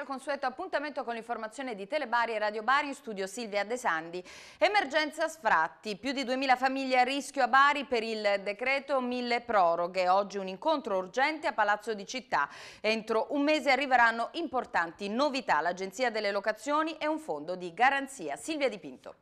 al consueto appuntamento con l'informazione di Telebari e Radio Bari in studio Silvia De Sandi. Emergenza sfratti, più di 2000 famiglie a rischio a Bari per il decreto mille proroghe. Oggi un incontro urgente a Palazzo di Città. Entro un mese arriveranno importanti novità, l'Agenzia delle Locazioni e un fondo di garanzia. Silvia Di Pinto.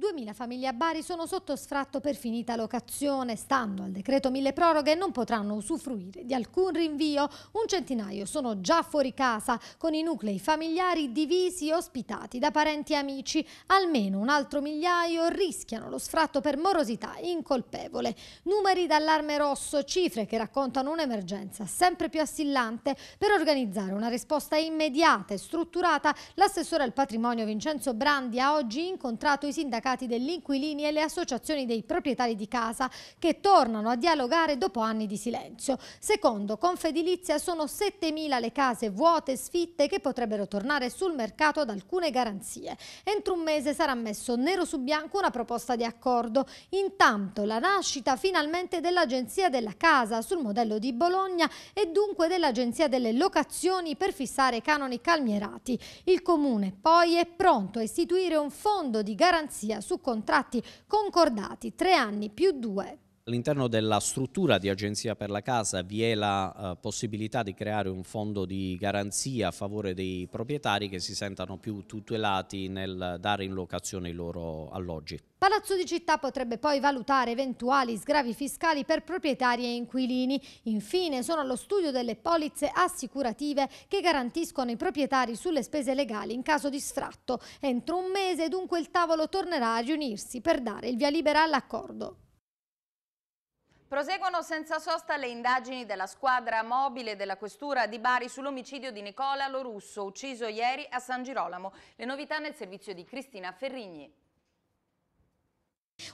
2.000 famiglie a Bari sono sotto sfratto per finita locazione. Stando al decreto mille proroghe non potranno usufruire di alcun rinvio. Un centinaio sono già fuori casa, con i nuclei familiari divisi e ospitati da parenti e amici. Almeno un altro migliaio rischiano lo sfratto per morosità incolpevole. Numeri d'allarme rosso, cifre che raccontano un'emergenza sempre più assillante. Per organizzare una risposta immediata e strutturata, l'assessore al patrimonio Vincenzo Brandi ha oggi incontrato i sindacati sindacati degli inquilini e le associazioni dei proprietari di casa che tornano a dialogare dopo anni di silenzio. Secondo Confedilizia sono 7.000 le case vuote, sfitte che potrebbero tornare sul mercato ad alcune garanzie. Entro un mese sarà messo nero su bianco una proposta di accordo. Intanto la nascita finalmente dell'Agenzia della Casa sul modello di Bologna e dunque dell'Agenzia delle Locazioni per fissare canoni calmierati. Il Comune poi è pronto a istituire un fondo di garanzia famiglia su contratti concordati, tre anni più due All'interno della struttura di Agenzia per la Casa vi è la eh, possibilità di creare un fondo di garanzia a favore dei proprietari che si sentano più tutelati nel dare in locazione i loro alloggi. Palazzo di Città potrebbe poi valutare eventuali sgravi fiscali per proprietari e inquilini. Infine sono allo studio delle polizze assicurative che garantiscono i proprietari sulle spese legali in caso di sfratto. Entro un mese dunque il tavolo tornerà a riunirsi per dare il via libera all'accordo. Proseguono senza sosta le indagini della squadra mobile della Questura di Bari sull'omicidio di Nicola Lorusso, ucciso ieri a San Girolamo. Le novità nel servizio di Cristina Ferrigni.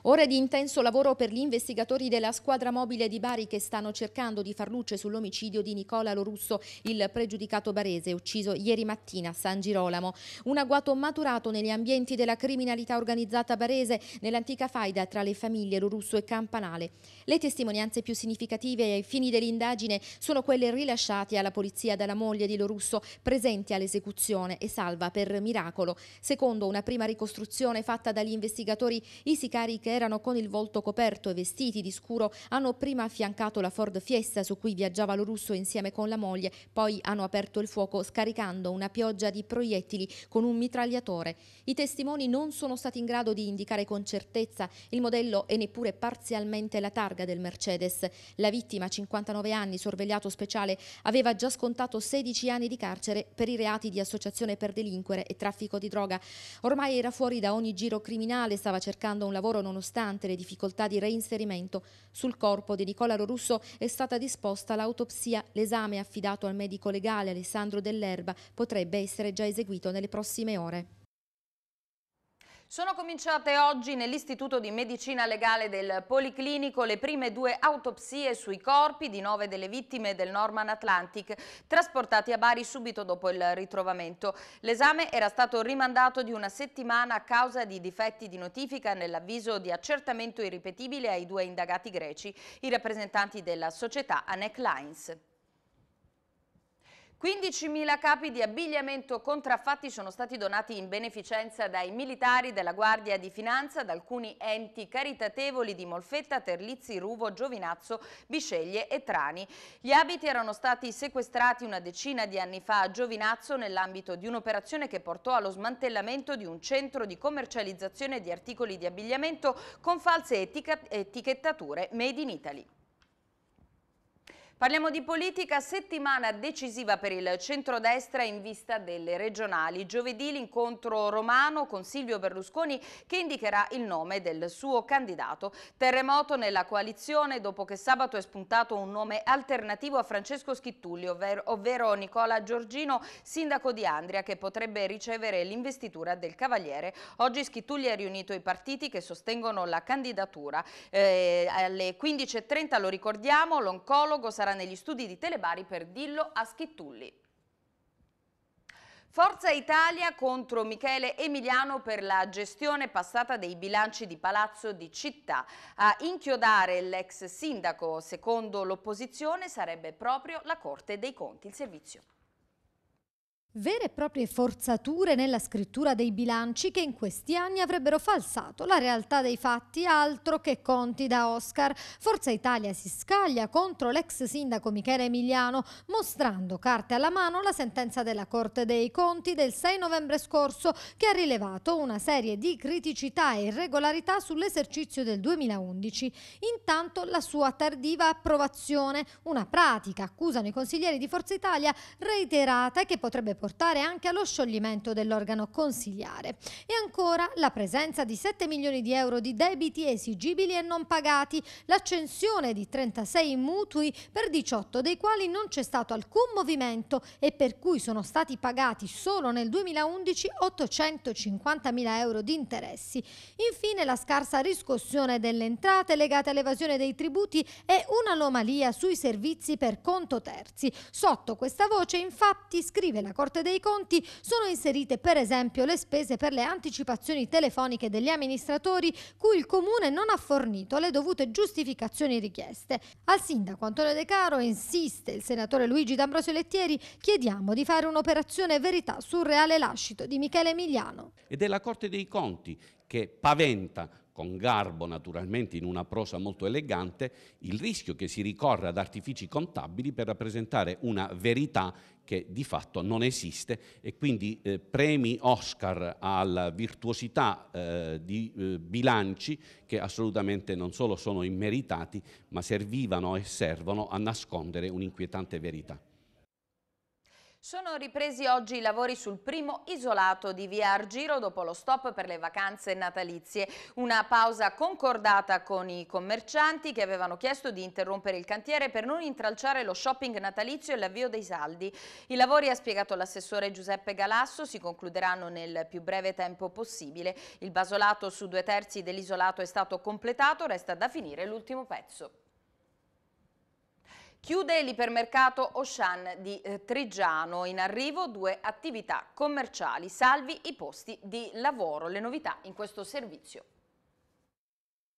Ore di intenso lavoro per gli investigatori della squadra mobile di Bari che stanno cercando di far luce sull'omicidio di Nicola Lorusso, il pregiudicato barese ucciso ieri mattina a San Girolamo. Un agguato maturato negli ambienti della criminalità organizzata barese nell'antica faida tra le famiglie Lorusso e Campanale. Le testimonianze più significative ai fini dell'indagine sono quelle rilasciate alla polizia dalla moglie di Lorusso presente all'esecuzione e salva per miracolo. Secondo una prima ricostruzione fatta dagli investigatori, i sicari militari che erano con il volto coperto e vestiti di scuro hanno prima affiancato la Ford Fiesta su cui viaggiava lo russo insieme con la moglie, poi hanno aperto il fuoco scaricando una pioggia di proiettili con un mitragliatore. I testimoni non sono stati in grado di indicare con certezza il modello e neppure parzialmente la targa del Mercedes. La vittima, 59 anni, sorvegliato speciale, aveva già scontato 16 anni di carcere per i reati di associazione per delinquere e traffico di droga. Ormai era fuori da ogni giro criminale, stava cercando un lavoro lavoro nonostante le difficoltà di reinserimento. Sul corpo di Nicola Lorusso è stata disposta l'autopsia. L'esame affidato al medico legale Alessandro Dell'Erba potrebbe essere già eseguito nelle prossime ore. Sono cominciate oggi nell'Istituto di Medicina Legale del Policlinico le prime due autopsie sui corpi di nove delle vittime del Norman Atlantic trasportati a Bari subito dopo il ritrovamento. L'esame era stato rimandato di una settimana a causa di difetti di notifica nell'avviso di accertamento irripetibile ai due indagati greci, i rappresentanti della società Anec Lines. 15.000 capi di abbigliamento contraffatti sono stati donati in beneficenza dai militari della Guardia di Finanza, da alcuni enti caritatevoli di Molfetta, Terlizzi, Ruvo, Giovinazzo, Bisceglie e Trani. Gli abiti erano stati sequestrati una decina di anni fa a Giovinazzo nell'ambito di un'operazione che portò allo smantellamento di un centro di commercializzazione di articoli di abbigliamento con false etichettature made in Italy. Parliamo di politica, settimana decisiva per il centrodestra in vista delle regionali. Giovedì l'incontro romano con Silvio Berlusconi che indicherà il nome del suo candidato. Terremoto nella coalizione dopo che sabato è spuntato un nome alternativo a Francesco Schittulli, ovvero, ovvero Nicola Giorgino, sindaco di Andria, che potrebbe ricevere l'investitura del Cavaliere. Oggi Schittulli ha riunito i partiti che sostengono la candidatura. Eh, alle 15.30, lo ricordiamo, l'oncologo sarà Pescara negli studi di Telebari per Dillo a Schittulli. Forza Italia contro Michele Emiliano per la gestione passata dei bilanci di Palazzo di Città. A inchiodare l'ex sindaco, secondo l'opposizione, sarebbe proprio la Corte dei Conti. Il servizio. Vere e proprie forzature nella scrittura dei bilanci che in questi anni avrebbero falsato la realtà dei fatti altro che conti da Oscar. Forza Italia si scaglia contro l'ex sindaco Michele Emiliano mostrando carte alla mano la sentenza della Corte dei Conti del 6 novembre scorso che ha rilevato una serie di criticità e irregolarità sull'esercizio del 2011. Intanto la sua tardiva approvazione, una pratica, accusano i consiglieri di Forza Italia, reiterata e che potrebbe portare anche allo scioglimento dell'organo consigliare. E ancora la presenza di 7 milioni di euro di debiti esigibili e non pagati, l'accensione di 36 mutui per 18 dei quali non c'è stato alcun movimento e per cui sono stati pagati solo nel 2011 850 mila euro di interessi. Infine la scarsa riscossione delle entrate legate all'evasione dei tributi e un'anomalia sui servizi per conto terzi. Sotto questa voce infatti scrive la Corte Corte dei Conti sono inserite per esempio le spese per le anticipazioni telefoniche degli amministratori cui il Comune non ha fornito le dovute giustificazioni richieste. Al Sindaco Antonio De Caro insiste il senatore Luigi D'Ambrosio Lettieri chiediamo di fare un'operazione verità sul reale lascito di Michele Emiliano. Ed è la Corte dei Conti che paventa con garbo naturalmente in una prosa molto elegante, il rischio che si ricorra ad artifici contabili per rappresentare una verità che di fatto non esiste e quindi eh, premi Oscar alla virtuosità eh, di eh, bilanci che assolutamente non solo sono immeritati ma servivano e servono a nascondere un'inquietante verità. Sono ripresi oggi i lavori sul primo isolato di Via Argiro dopo lo stop per le vacanze natalizie. Una pausa concordata con i commercianti che avevano chiesto di interrompere il cantiere per non intralciare lo shopping natalizio e l'avvio dei saldi. I lavori, ha spiegato l'assessore Giuseppe Galasso, si concluderanno nel più breve tempo possibile. Il basolato su due terzi dell'isolato è stato completato, resta da finire l'ultimo pezzo. Chiude l'ipermercato Auchan di eh, Trigiano, in arrivo due attività commerciali, salvi i posti di lavoro, le novità in questo servizio.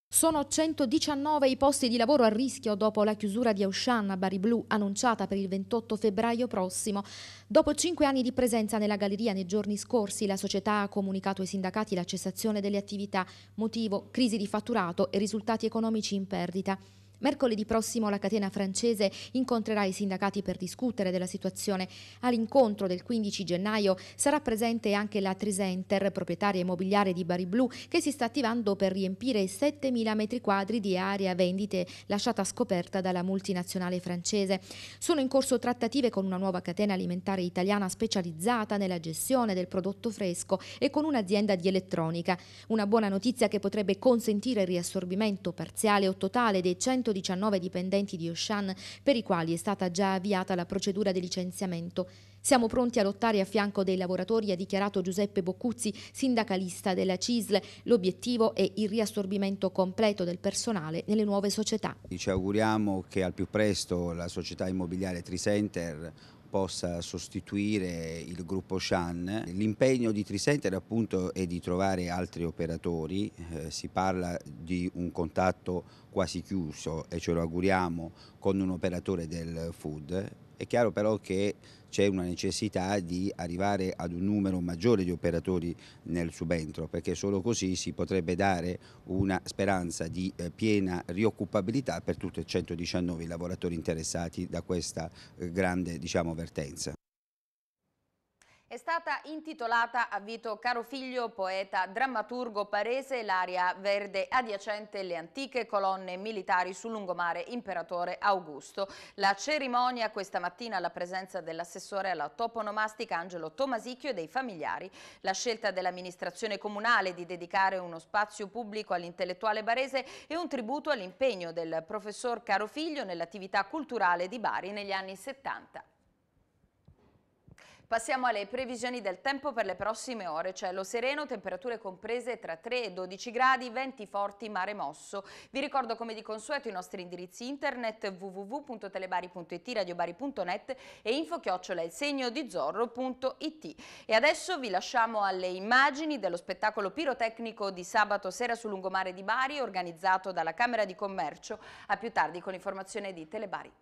Sono 119 i posti di lavoro a rischio dopo la chiusura di Auchan a Bari Blu annunciata per il 28 febbraio prossimo. Dopo cinque anni di presenza nella galleria nei giorni scorsi, la società ha comunicato ai sindacati la cessazione delle attività, motivo crisi di fatturato e risultati economici in perdita. Mercoledì prossimo la catena francese incontrerà i sindacati per discutere della situazione. All'incontro del 15 gennaio sarà presente anche la Trisenter, proprietaria immobiliare di Bari Blu, che si sta attivando per riempire 7.000 metri quadri di area vendite lasciata scoperta dalla multinazionale francese. Sono in corso trattative con una nuova catena alimentare italiana specializzata nella gestione del prodotto fresco e con un'azienda di elettronica. Una buona notizia che potrebbe consentire il riassorbimento parziale o totale dei 100 119 dipendenti di Oshan per i quali è stata già avviata la procedura di licenziamento. Siamo pronti a lottare a fianco dei lavoratori, ha dichiarato Giuseppe Boccuzzi, sindacalista della CISL. L'obiettivo è il riassorbimento completo del personale nelle nuove società. Ci auguriamo che al più presto la società immobiliare Trisenter possa sostituire il gruppo Shan. L'impegno di Tricenter appunto è di trovare altri operatori, eh, si parla di un contatto quasi chiuso e ce lo auguriamo con un operatore del food è chiaro però che c'è una necessità di arrivare ad un numero maggiore di operatori nel subentro perché solo così si potrebbe dare una speranza di eh, piena rioccupabilità per tutti e 119 i lavoratori interessati da questa eh, grande diciamo, vertenza stata intitolata a Vito Carofiglio, poeta drammaturgo parese, l'area verde adiacente le antiche colonne militari sul lungomare Imperatore Augusto. La cerimonia questa mattina alla presenza dell'assessore alla toponomastica Angelo Tomasicchio e dei familiari. La scelta dell'amministrazione comunale di dedicare uno spazio pubblico all'intellettuale barese è un tributo all'impegno del professor Carofiglio nell'attività culturale di Bari negli anni 70. Passiamo alle previsioni del tempo per le prossime ore. Cielo cioè sereno, temperature comprese tra 3 e 12 gradi, venti forti, mare mosso. Vi ricordo come di consueto i nostri indirizzi internet www.telebari.it, radiobari.net e infochiocciola il segno di zorro.it. E adesso vi lasciamo alle immagini dello spettacolo pirotecnico di sabato sera sul lungomare di Bari organizzato dalla Camera di Commercio. A più tardi con informazione di Telebari.